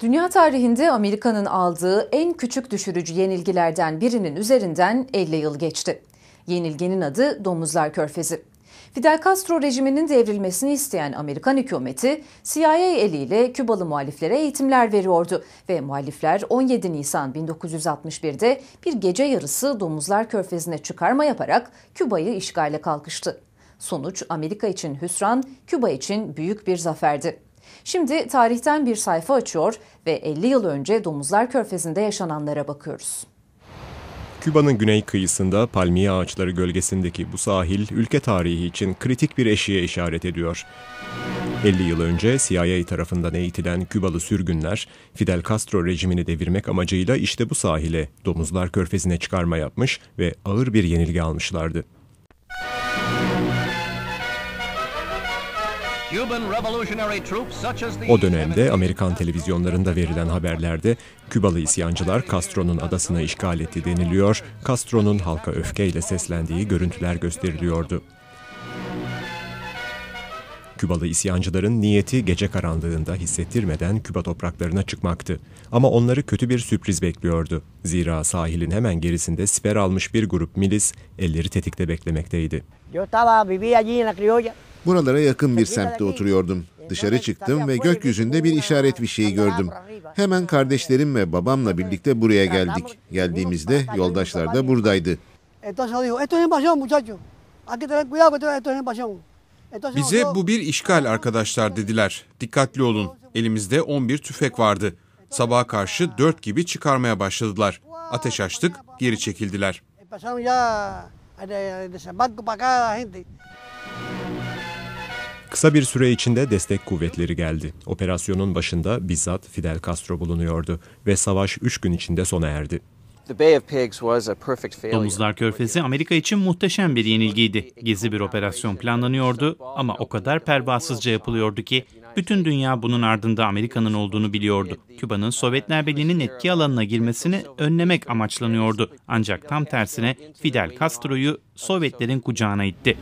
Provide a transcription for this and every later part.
Dünya tarihinde Amerika'nın aldığı en küçük düşürücü yenilgilerden birinin üzerinden 50 yıl geçti. Yenilginin adı Domuzlar Körfezi. Fidel Castro rejiminin devrilmesini isteyen Amerikan hükümeti CIA eliyle Kübalı muhaliflere eğitimler veriyordu ve muhalifler 17 Nisan 1961'de bir gece yarısı Domuzlar Körfezi'ne çıkarma yaparak Küba'yı işgale kalkıştı. Sonuç Amerika için hüsran, Küba için büyük bir zaferdi. Şimdi tarihten bir sayfa açıyor ve 50 yıl önce Domuzlar Körfezi'nde yaşananlara bakıyoruz. Küba'nın güney kıyısında palmiye ağaçları gölgesindeki bu sahil ülke tarihi için kritik bir eşiğe işaret ediyor. 50 yıl önce CIA tarafından eğitilen Kübalı sürgünler Fidel Castro rejimini devirmek amacıyla işte bu sahile Domuzlar Körfezi'ne çıkarma yapmış ve ağır bir yenilgi almışlardı. O dönemde Amerikan televizyonlarında verilen haberlerde Kübalı isyancılar Castro'nun adasını işgal etti deniliyor, Castro'nun halka öfkeyle seslendiği görüntüler gösteriliyordu. Kübalı isyancıların niyeti gece karanlığında hissettirmeden Küba topraklarına çıkmaktı. Ama onları kötü bir sürpriz bekliyordu. Zira sahilin hemen gerisinde siper almış bir grup milis elleri tetikte beklemekteydi. Yo estaba, vivía allí en la criolla. Buralara yakın bir semtte oturuyordum. Dışarı çıktım ve gökyüzünde bir işaret bir şeyi gördüm. Hemen kardeşlerim ve babamla birlikte buraya geldik. Geldiğimizde yoldaşlar da buradaydı. Bize bu bir işgal arkadaşlar dediler. Dikkatli olun. Elimizde 11 tüfek vardı. Sabaha karşı 4 gibi çıkarmaya başladılar. Ateş açtık, geri çekildiler. Kısa bir süre içinde destek kuvvetleri geldi. Operasyonun başında bizzat Fidel Castro bulunuyordu ve savaş 3 gün içinde sona erdi. Domuzlar Körfezi Amerika için muhteşem bir yenilgiydi. Gizli bir operasyon planlanıyordu ama o kadar pervasızca yapılıyordu ki bütün dünya bunun ardında Amerika'nın olduğunu biliyordu. Küba'nın Sovyetler Birliği'nin etki alanına girmesini önlemek amaçlanıyordu. Ancak tam tersine Fidel Castro'yu Sovyetlerin kucağına itti.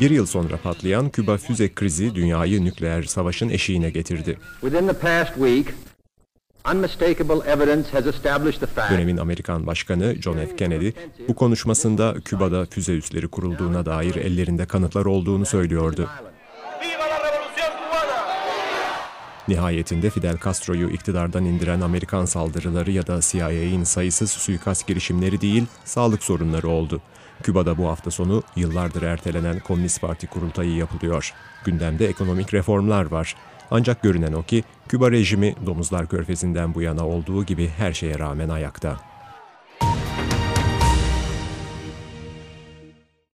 Bir yıl sonra patlayan Küba füze krizi dünyayı nükleer savaşın eşiğine getirdi. Dönemin Amerikan Başkanı John F. Kennedy bu konuşmasında Küba'da füze üsleri kurulduğuna dair ellerinde kanıtlar olduğunu söylüyordu. Nihayetinde Fidel Castro'yu iktidardan indiren Amerikan saldırıları ya da CIA'in sayısız suikast girişimleri değil, sağlık sorunları oldu. Küba'da bu hafta sonu yıllardır ertelenen Komünist Parti kurultayı yapılıyor. Gündemde ekonomik reformlar var. Ancak görünen o ki Küba rejimi domuzlar körfezinden bu yana olduğu gibi her şeye rağmen ayakta.